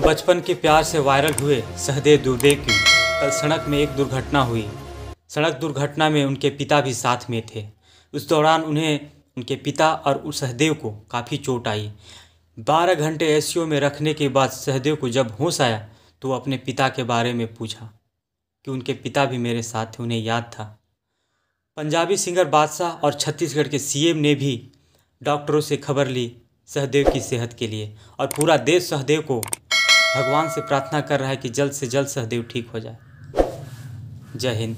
बचपन के प्यार से वायरल हुए सहदेव दुर्दे की कल सड़क में एक दुर्घटना हुई सड़क दुर्घटना में उनके पिता भी साथ में थे उस दौरान उन्हें उनके पिता और उस सहदेव को काफ़ी चोट आई बारह घंटे एस में रखने के बाद सहदेव को जब होश आया तो वो अपने पिता के बारे में पूछा कि उनके पिता भी मेरे साथ थे उन्हें याद था पंजाबी सिंगर बादशाह और छत्तीसगढ़ के सीएम ने भी डॉक्टरों से खबर ली सहदेव की सेहत के लिए और पूरा देश सहदेव को भगवान से प्रार्थना कर रहा है कि जल्द से जल्द सहदेव ठीक हो जाए जय हिंद